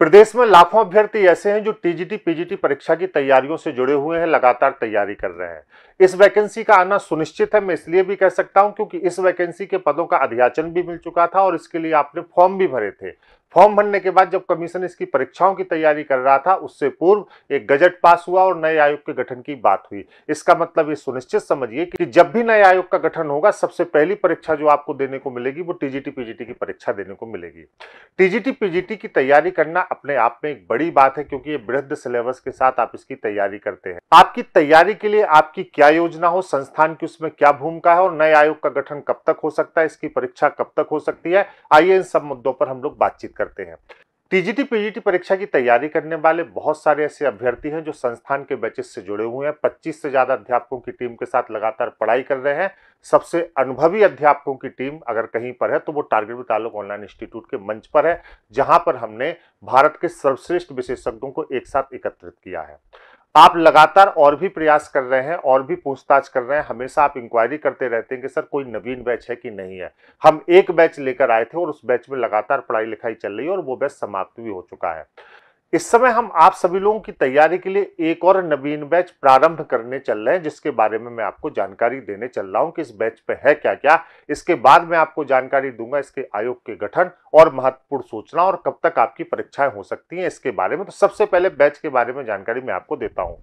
प्रदेश में लाखों अभ्यर्थी ऐसे हैं जो टीजीटी पीजीटी परीक्षा की तैयारियों से जुड़े हुए हैं लगातार तैयारी कर रहे हैं इस वैकेंसी का आना सुनिश्चित है मैं इसलिए भी कह सकता हूं क्योंकि इस वैकेंसी के पदों का अध्याचन भी मिल चुका था और इसके लिए आपने फॉर्म भी भरे थे फॉर्म भरने के बाद जब कमीशन इसकी परीक्षाओं की तैयारी कर रहा था उससे पूर्व एक गजट पास हुआ और नए आयोग के गठन की बात हुई इसका मतलब ये सुनिश्चित समझिए कि जब भी नए आयोग का गठन होगा सबसे पहली परीक्षा जो आपको देने को मिलेगी वो टीजीटी पीजीटी की परीक्षा देने को मिलेगी टीजीटी पीजीटी की तैयारी करना अपने आप में एक बड़ी बात है क्योंकि ये वृद्ध सिलेबस के साथ आप इसकी तैयारी करते हैं आपकी तैयारी के लिए आपकी क्या योजना हो संस्थान की उसमें क्या भूमिका है और नए आयोग का गठन कब तक हो सकता है इसकी परीक्षा कब तक हो सकती है आइए इन सब मुद्दों पर हम लोग बातचीत करते हैं टीजीटी पीजीटी परीक्षा की तैयारी करने वाले बहुत सारे ऐसे अभ्यर्थी हैं जो संस्थान के बैचेस से जुड़े हुए हैं 25 से ज़्यादा अध्यापकों की टीम के साथ लगातार पढ़ाई कर रहे हैं सबसे अनुभवी अध्यापकों की टीम अगर कहीं पर है तो वो target with Alok online institute के मंच पर है जहां पर हमने भारत के सर्वश्रेष्ठ विशेषज्ञों को एक साथ एकत्रित किया है आप लगातार और भी प्रयास कर रहे हैं और भी पूछताछ कर रहे हैं हमेशा आप इंक्वायरी करते रहते हैं कि सर कोई नवीन बैच है कि नहीं है हम एक बैच लेकर आए थे और उस बैच में लगातार पढ़ाई लिखाई चल रही है और वो बैच समाप्त भी हो चुका है इस समय हम आप सभी लोगों की तैयारी के लिए एक और नवीन बैच प्रारंभ करने चल रहे हैं जिसके बारे में मैं आपको जानकारी देने चल रहा हूं कि इस बैच पे है क्या क्या इसके बाद मैं आपको जानकारी दूंगा इसके आयोग के गठन और महत्वपूर्ण सूचना और कब तक आपकी परीक्षाएं हो सकती हैं इसके बारे में तो सबसे पहले बैच के बारे में जानकारी मैं आपको देता हूं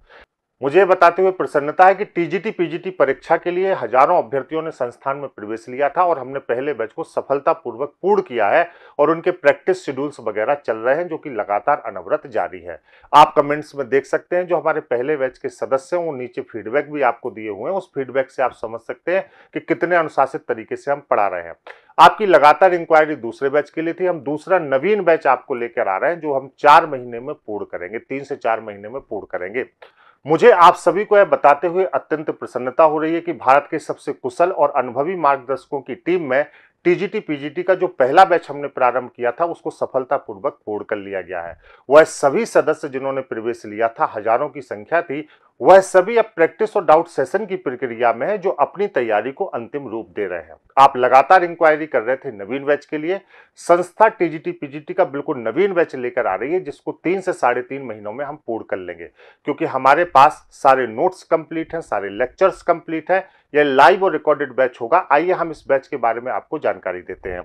मुझे बताते हुए प्रसन्नता है कि टीजीटी पीजीटी परीक्षा के लिए हजारों अभ्यर्थियों ने संस्थान में प्रवेश लिया था और हमने पहले बैच को सफलतापूर्वक पूर्ण किया है और उनके प्रैक्टिस शेड्यूल्स वगैरह चल रहे हैं जो कि लगातार अनवरत जारी है आप कमेंट्स में देख सकते हैं जो हमारे पहले बैच के सदस्य हैं वो नीचे फीडबैक भी आपको दिए हुए हैं उस फीडबैक से आप समझ सकते हैं कि कितने अनुशासित तरीके से हम पढ़ा रहे हैं आपकी लगातार इंक्वायरी दूसरे बैच के लिए थी हम दूसरा नवीन बैच आपको लेकर आ रहे हैं जो हम चार महीने में पूर्ण करेंगे तीन से चार महीने में पूर्ण करेंगे मुझे आप सभी को यह बताते हुए अत्यंत प्रसन्नता हो रही है कि भारत के सबसे कुशल और अनुभवी मार्गदर्शकों की टीम में टीजीटी पीजीटी का जो पहला बैच हमने प्रारंभ किया था उसको सफलतापूर्वक पूर्ण कर लिया गया है वह सभी सदस्य जिन्होंने प्रवेश लिया था हजारों की संख्या थी वह सभी अब प्रैक्टिस और डाउट सेशन की प्रक्रिया में है जो अपनी तैयारी को अंतिम रूप दे रहे हैं आप लगातार इंक्वायरी कर रहे थे नवीन बैच के लिए संस्था टीजीटी पीजीटी का बिल्कुल नवीन बैच लेकर आ रही है जिसको तीन से साढ़े तीन महीनों में हम पूर्ण कर लेंगे क्योंकि हमारे पास सारे नोट्स कंप्लीट हैं सारे लेक्चर्स कंप्लीट हैं यह लाइव और रिकॉर्डेड बैच होगा आइए हम इस बैच के बारे में आपको जानकारी देते हैं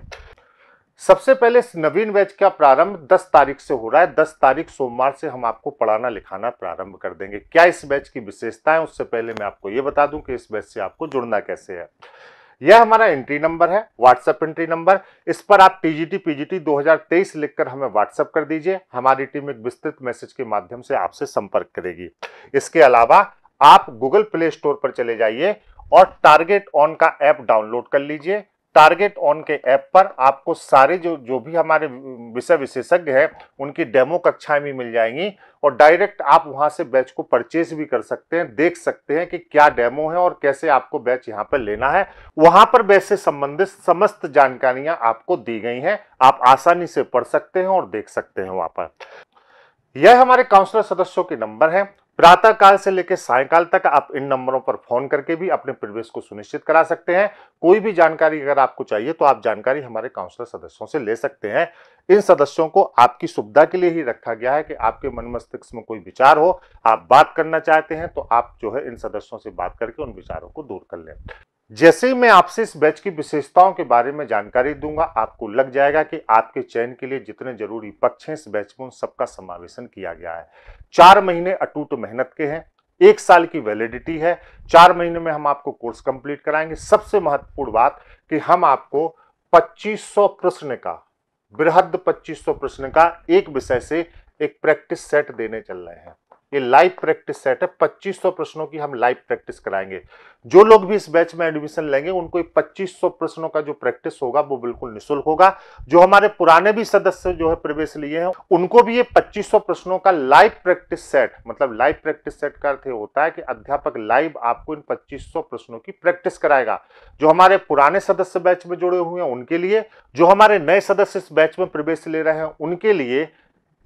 सबसे पहले इस नवीन बैच का प्रारंभ 10 तारीख से हो रहा है 10 तारीख सोमवार से हम आपको पढ़ाना लिखाना प्रारंभ कर देंगे क्या इस बैच की विशेषता है उससे पहले मैं आपको ये बता दूं कि इस बैच से आपको जुड़ना कैसे है यह हमारा एंट्री नंबर है व्हाट्सएप एंट्री नंबर इस पर आप टीजीटी पीजीटी 2023 लिखकर हमें व्हाट्सएप कर दीजिए हमारी टीम एक विस्तृत मैसेज के माध्यम से आपसे संपर्क करेगी इसके अलावा आप गूगल प्ले स्टोर पर चले जाइए और टारगेट ऑन का ऐप डाउनलोड कर लीजिए टारगेट ऑन के ऐप पर आपको सारे जो जो भी हमारे विषय विशेषज्ञ हैं उनकी डेमो कक्षाएं भी मिल जाएंगी और डायरेक्ट आप वहां से बैच को परचेज भी कर सकते हैं देख सकते हैं कि क्या डेमो है और कैसे आपको बैच यहां पर लेना है वहां पर बैच से संबंधित समस्त जानकारियां आपको दी गई हैं आप आसानी से पढ़ सकते हैं और देख सकते हैं वहां पर यह हमारे काउंसलर सदस्यों के नंबर है प्रातः काल से लेकर सायकाल तक आप इन नंबरों पर फोन करके भी अपने प्रवेश को सुनिश्चित करा सकते हैं कोई भी जानकारी अगर आपको चाहिए तो आप जानकारी हमारे काउंसलर सदस्यों से ले सकते हैं इन सदस्यों को आपकी सुविधा के लिए ही रखा गया है कि आपके मन मस्तिष्क में कोई विचार हो आप बात करना चाहते हैं तो आप जो है इन सदस्यों से बात करके उन विचारों को दूर कर लें जैसे ही मैं आपसे इस बैच की विशेषताओं के बारे में जानकारी दूंगा आपको लग जाएगा कि आपके चयन के लिए जितने जरूरी पक्ष हैं इस बैच में उन सबका समावेशन किया गया है चार महीने अटूट मेहनत के हैं एक साल की वैलिडिटी है चार महीने में हम आपको कोर्स कंप्लीट कराएंगे सबसे महत्वपूर्ण बात कि हम आपको 2500 प्रश्न का बृहद 2500 प्रश्न का एक विषय से एक प्रैक्टिस सेट देने चल रहे हैं ये लाइव प्रैक्टिस सेट है 2500 प्रश्नों की हम लाइव प्रैक्टिस कराएंगे जो लोग भी इस बैच में एडमिशन लेंगे उनको 2500 प्रश्नों का जो प्रैक्टिस होगा वो बिल्कुल निःशुल्क होगा जो हमारे पुराने भी सदस्य जो है प्रवेश लिए हैं उनको भी ये 2500 प्रश्नों का लाइव प्रैक्टिस सेट मतलब लाइव प्रैक्टिस सेट का अर्थ होता है कि अध्यापक लाइव आपको इन 2500 प्रश्नों की प्रैक्टिस कराएगा जो हमारे पुराने सदस्य बैच में जुड़े हुए हैं उनके लिए जो हमारे नए सदस्य इस बैच में प्रवेश ले रहे हैं उनके लिए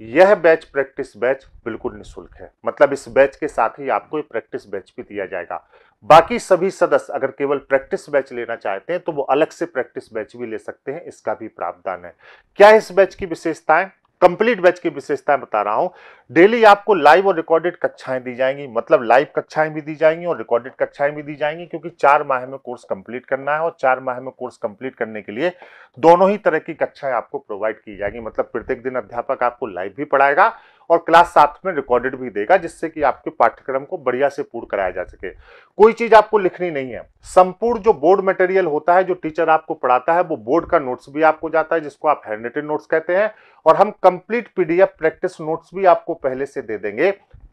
यह बैच प्रैक्टिस बैच बिल्कुल निशुल्क है मतलब इस बैच के साथ ही आपको प्रैक्टिस बैच भी दिया जाएगा बाकी सभी सदस्य अगर केवल प्रैक्टिस बैच लेना चाहते हैं तो वो अलग से प्रैक्टिस बैच भी ले सकते हैं इसका भी प्रावधान है क्या इस बैच की विशेषताएं कंप्लीट बैच की विशेषताएं बता रहा हूं डेली आपको लाइव और रिकॉर्डेड कक्षाएं दी जाएंगी मतलब लाइव कक्षाएं भी दी जाएंगी और रिकॉर्डेड कक्षाएं भी दी जाएंगी क्योंकि चार माह में कोर्स कंप्लीट करना है और चार माह में कोर्स कंप्लीट करने के लिए दोनों ही तरह की कक्षाएं आपको प्रोवाइड की जाएंगी मतलब प्रत्येक दिन अध्यापक आपको लाइव भी पढ़ाएगा और क्लास साथ में रिकॉर्डेड भी देगा जिससे कि आपके पाठ्यक्रम को बढ़िया से पूर्ण कराया जा सके कोई चीज आपको लिखनी नहीं है संपूर्ण जो बोर्ड मटेरियल होता है जो टीचर आपको पढ़ाता है वो बोर्ड का नोट्स भी आपको जाता है जिसको आप हैंड नोट्स कहते हैं और हम कंप्लीट पीडीएफ प्रैक्टिस नोट्स भी आपको पहले से दे देंगे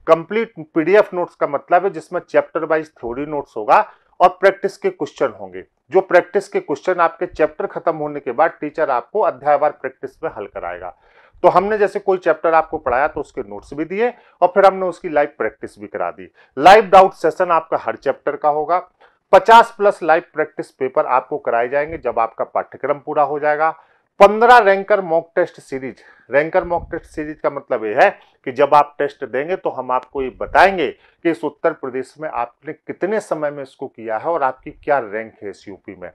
कंप्लीट पीडीएफ नोट्स का मतलब है जिसमें चैप्टर वाइज थ्योरी नोट्स होगा और प्रैक्टिस के क्वेश्चन होंगे जो प्रैक्टिस के क्वेश्चन आपके चैप्टर खत्म होने के बाद टीचर आपको अध्यायवार प्रैक्टिस में हल कराएगा तो हमने जैसे कोई चैप्टर आपको पढ़ाया तो उसके नोट्स भी दिए और फिर हमने उसकी लाइव प्रैक्टिस भी करा दी लाइव डाउट सेशन आपका हर चैप्टर का होगा 50 प्लस लाइव प्रैक्टिस पेपर आपको कराए जाएंगे जब आपका पाठ्यक्रम पूरा हो जाएगा 15 ranker mock test series ranker mock test series का मतलब यह है कि जब आप टेस्ट देंगे तो हम आपको ये बताएंगे कि इस उत्तर प्रदेश में आपने कितने समय में इसको किया है और आपकी क्या रैंक है इस यूपी में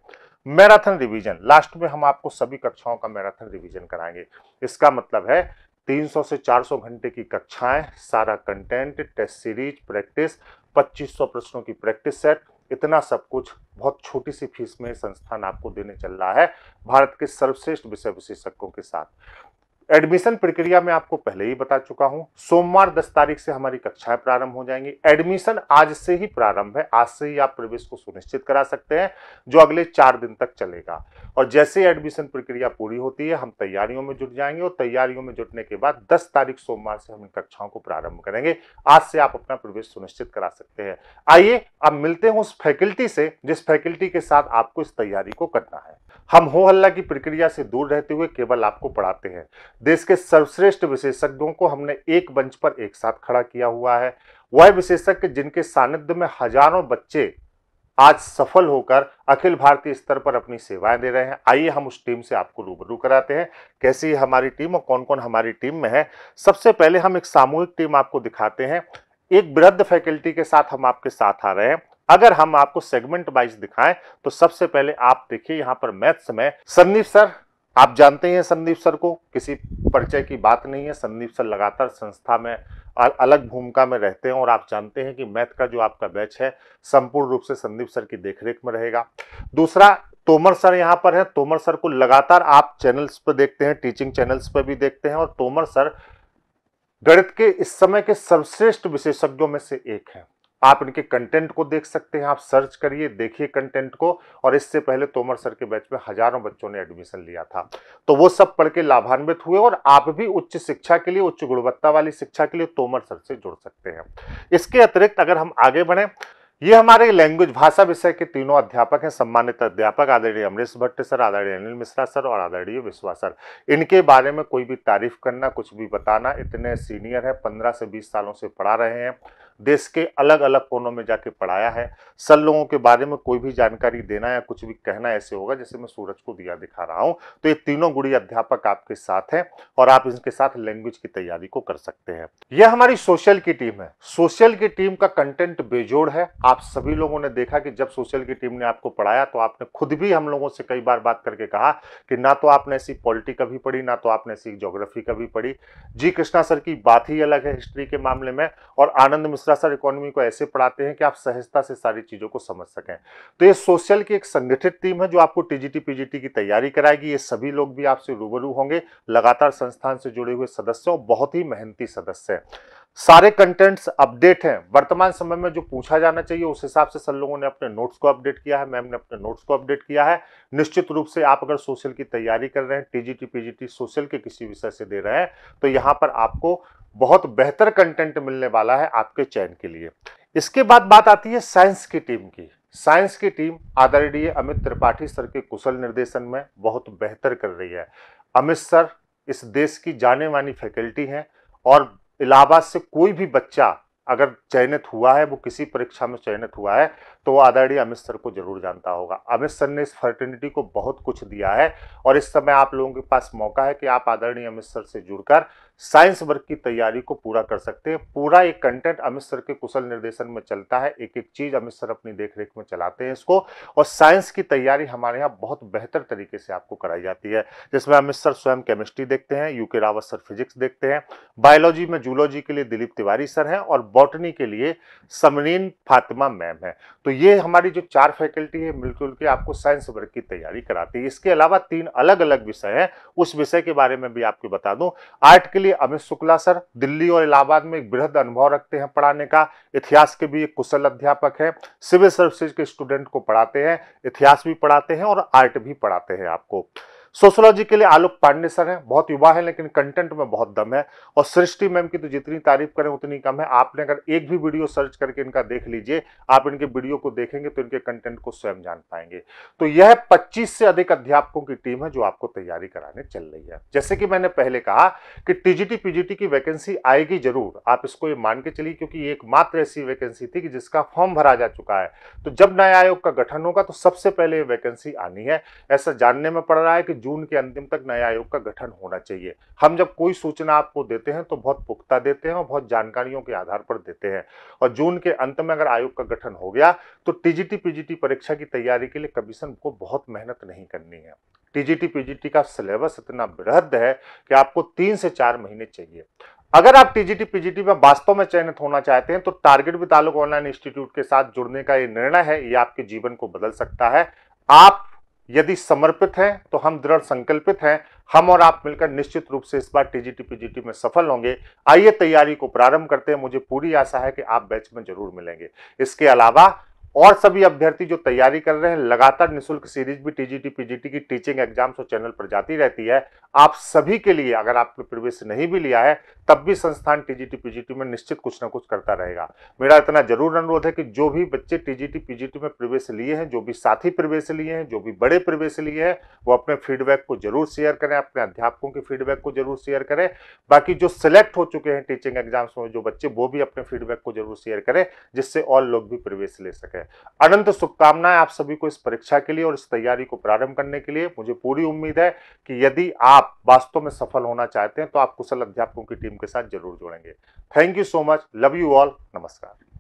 मैराथन रिवीजन लास्ट में हम आपको सभी कक्षाओं का मैराथन रिवीजन कराएंगे इसका मतलब है 300 से 400 घंटे की कक्षाएं सारा कंटेंट टेस्ट सीरीज प्रैक्टिस 2500 प्रश्नों की प्रैक्टिस सेट इतना सब कुछ बहुत छोटी सी फीस में संस्थान आपको देने चल रहा है भारत के सर्वश्रेष्ठ विषय विशेषज्ञों के साथ एडमिशन प्रक्रिया में आपको पहले ही बता चुका हूं सोमवार 10 तारीख से हमारी कक्षाएं प्रारंभ हो जाएंगी एडमिशन आज से ही प्रारंभ है आज से ही आप प्रवेश को सुनिश्चित करा सकते हैं जो अगले चार दिन तक चलेगा और जैसे एडमिशन प्रक्रिया पूरी होती है हम तैयारियों में जुट जाएंगे और तैयारियों में जुटने के बाद दस तारीख सोमवार से हम इन कक्षाओं को प्रारंभ करेंगे आज से आप अपना प्रवेश सुनिश्चित करा सकते हैं आइए अब मिलते हैं उस फैकल्टी से जिस फैकल्टी के साथ आपको इस तैयारी को करना है हम हो हल्ला की प्रक्रिया से दूर रहते हुए केवल आपको पढ़ाते हैं देश के सर्वश्रेष्ठ विशेषज्ञों को हमने एक मंच पर एक साथ खड़ा किया हुआ है वह विशेषज्ञ जिनके सानिध्य में हजारों बच्चे आज सफल होकर अखिल भारतीय स्तर पर अपनी सेवाएं दे रहे हैं आइए हम उस टीम से आपको रूबरू कराते हैं कैसी हमारी टीम और कौन कौन हमारी टीम में है सबसे पहले हम एक सामूहिक टीम आपको दिखाते हैं एक वृद्ध फैकल्टी के साथ हम आपके साथ आ रहे हैं अगर हम आपको सेगमेंट वाइज दिखाएं तो सबसे पहले आप देखिए यहाँ पर मैथ्स में संदीप सर आप जानते हैं संदीप सर को किसी परिचय की बात नहीं है संदीप सर लगातार संस्था में अलग भूमिका में रहते हैं और आप जानते हैं कि मैथ का जो आपका बैच है संपूर्ण रूप से संदीप सर की देखरेख में रहेगा दूसरा तोमर सर यहाँ पर है तोमर सर को लगातार आप चैनल्स पर देखते हैं टीचिंग चैनल्स पर भी देखते हैं और तोमर सर गणित के इस समय के सर्वश्रेष्ठ विशेषज्ञों में से एक हैं आप इनके कंटेंट को देख सकते हैं आप सर्च करिए देखिए कंटेंट को और इससे पहले तोमर सर के बैच में हजारों बच्चों ने एडमिशन लिया था तो वो सब पढ़ के लाभान्वित हुए और आप भी उच्च शिक्षा के लिए उच्च गुणवत्ता वाली शिक्षा के लिए तोमर सर से जुड़ सकते हैं इसके अतिरिक्त अगर हम आगे बढ़े ये हमारे लैंग्वेज भाषा विषय के तीनों अध्यापक हैं सम्मानित अध्यापक आदरणीय अमरीश भट्ट सर आदरणीय अनिल मिश्रा सर और आदरणीय विश्वा सर इनके बारे में कोई भी तारीफ करना कुछ भी बताना इतने सीनियर हैं पंद्रह से बीस सालों से पढ़ा रहे हैं देश के अलग अलग कोनों में जाके पढ़ाया है सब लोगों के बारे में कोई भी जानकारी देना या कुछ भी कहना ऐसे होगा जैसे मैं सूरज को दिया दिखा रहा हूँ तो ये तीनों गुड़ी अध्यापक आपके साथ हैं और आप इनके साथ लैंग्वेज की तैयारी को कर सकते हैं यह हमारी सोशल की टीम है सोशल की टीम का कंटेंट बेजोड़ है आप सभी लोगों ने देखा कि जब सोशल की टीम ने आपको पढ़ाया तो आपने खुद भी हम लोगों से कई बार बात करके कहा कि ना तो आपने ऐसी पॉलिटी कभी पढ़ी ना तो आपने ऐसी ज्योग्राफी कभी पढ़ी जी कृष्णा सर की बात ही अलग है हिस्ट्री के मामले में और आनंद मिश्रा शिष्टाचार इकोनॉमी को ऐसे पढ़ाते हैं कि आप सहजता से सारी चीज़ों को समझ सकें तो ये सोशल की एक संगठित टीम है जो आपको टीजीटी पीजीटी की तैयारी कराएगी ये सभी लोग भी आपसे रूबरू होंगे लगातार संस्थान से जुड़े हुए सदस्य और बहुत ही मेहनती सदस्य हैं सारे कंटेंट्स अपडेट हैं वर्तमान समय में जो पूछा जाना चाहिए उस हिसाब से सब लोगों ने अपने नोट्स को अपडेट किया है मैम ने अपने नोट्स को अपडेट किया है निश्चित रूप से आप अगर सोशल की तैयारी कर रहे हैं टीजीटी पीजीटी सोशल के किसी विषय से दे रहे हैं तो यहां पर आपको बहुत बेहतर कंटेंट मिलने वाला है आपके चयन के लिए इसके बाद बात आती है साइंस की टीम की साइंस की टीम आदरणीय अमित त्रिपाठी सर के कुशल निर्देशन में बहुत बेहतर कर रही है अमित सर इस देश की जाने मानी फैकल्टी हैं और इलाहाबाद से कोई भी बच्चा अगर चयनित हुआ है वो किसी परीक्षा में चयनित हुआ है तो वो आदरणीय अमित सर को जरूर जानता होगा अमित सर ने इस फर्टिनिटी को बहुत कुछ दिया है और इस समय आप लोगों के पास मौका है कि आप आदरणीय अमित सर से जुड़कर साइंस वर्ग की तैयारी को पूरा कर सकते हैं पूरा एक कंटेंट अमित सर के कुशल निर्देशन में चलता है एक एक चीज अमित सर अपनी देखरेख में चलाते हैं इसको और साइंस की तैयारी हमारे यहाँ बहुत बेहतर तरीके से आपको कराई जाती है जिसमें अमित सर स्वयं केमिस्ट्री देखते हैं यूके रावत सर फिजिक्स देखते हैं बायोलॉजी में जूलॉजी के लिए दिलीप तिवारी सर हैं और बॉटनी के लिए समरीन फातिमा मैम है तो ये हमारी जो चार फैकल्टी है मिलकुल के आपको साइंस वर्ग की तैयारी कराती है इसके अलावा तीन अलग अलग विषय है उस विषय के बारे में भी आपको बता दूं आर्ट के लिए कि अमित शुक्ला सर दिल्ली और इलाहाबाद में एक बृहद अनुभव रखते हैं पढ़ाने का इतिहास के भी एक कुशल अध्यापक हैं सिविल सर्विसेज के स्टूडेंट को पढ़ाते हैं इतिहास भी पढ़ाते हैं और आर्ट भी पढ़ाते हैं आपको सोशोलॉजी के लिए आलोक पांडे सर हैं बहुत युवा हैं लेकिन कंटेंट में बहुत दम है और सृष्टि मैम की तो जितनी तारीफ करें उतनी कम है आपने अगर एक भी वीडियो सर्च करके इनका देख लीजिए आप इनके वीडियो को देखेंगे तो इनके कंटेंट को स्वयं जान पाएंगे तो यह पच्चीस से अधिक अध्यापकों की टीम है जो आपको तैयारी कराने चल रही है जैसे कि मैंने पहले कहा कि टीजीटी पीजीटी की वैकेंसी आएगी जरूर आप इसको ये मान के चलिए क्योंकि एकमात्र ऐसी वैकेंसी थी कि जिसका फॉर्म भरा जा चुका है तो जब नया आयोग का गठन होगा तो सबसे पहले ये वैकेंसी आनी है ऐसा जानने में पड़ रहा है कि जून के अंतिम तक नया आयोग का गठन होना चाहिए हम जब कोई सूचना आपको देते हैं तो बहुत पुख्ता देते हैं और बहुत जानकारियों के आधार पर देते हैं और जून के अंत में अगर आयोग का गठन हो गया तो टीजीटी पीजीटी परीक्षा की तैयारी के लिए कमीशन को बहुत मेहनत नहीं करनी है टीजीटी पीजीटी का सिलेबस इतना वृहद है कि आपको तीन से चार महीने चाहिए अगर आप टीजीटी पीजीटी में वास्तव में चयनित होना चाहते हैं तो टारगेट भी तालुक ऑनलाइन इंस्टीट्यूट के साथ जुड़ने का ये निर्णय है ये आपके जीवन को बदल सकता है आप यदि समर्पित हैं तो हम दृढ़ संकल्पित हैं हम और आप मिलकर निश्चित रूप से इस बार टीजीटी पीजीटी में सफल होंगे आइए तैयारी को प्रारंभ करते हैं मुझे पूरी आशा है कि आप बैच में जरूर मिलेंगे इसके अलावा और सभी अभ्यर्थी जो तैयारी कर रहे हैं लगातार निशुल्क सीरीज भी टीजीटी पीजीटी की टीचिंग एग्जाम्स और चैनल पर जाती रहती है आप सभी के लिए अगर आपने प्रवेश नहीं भी लिया है तब भी संस्थान टीजीटी पीजीटी में निश्चित कुछ ना कुछ करता रहेगा मेरा इतना जरूर अनुरोध है कि जो भी बच्चे टीजीटी पीजीटी में प्रवेश लिए हैं जो भी साथी प्रवेश लिए हैं जो भी बड़े प्रवेश लिए हैं वो अपने फीडबैक को जरूर शेयर करें अपने अध्यापकों के फीडबैक को जरूर शेयर करें बाकी जो सिलेक्ट हो चुके हैं टीचिंग एग्जाम्स में जो बच्चे वो भी अपने फीडबैक को जरूर शेयर करें जिससे और लोग भी प्रवेश ले सकें है अनंत शुभकामनाएं आप सभी को इस परीक्षा के लिए और इस तैयारी को प्रारंभ करने के लिए मुझे पूरी उम्मीद है कि यदि आप वास्तव में सफल होना चाहते हैं तो आप कुशल अध्यापकों की टीम के साथ जरूर जुड़ेंगे thank you so much love you all नमस्कार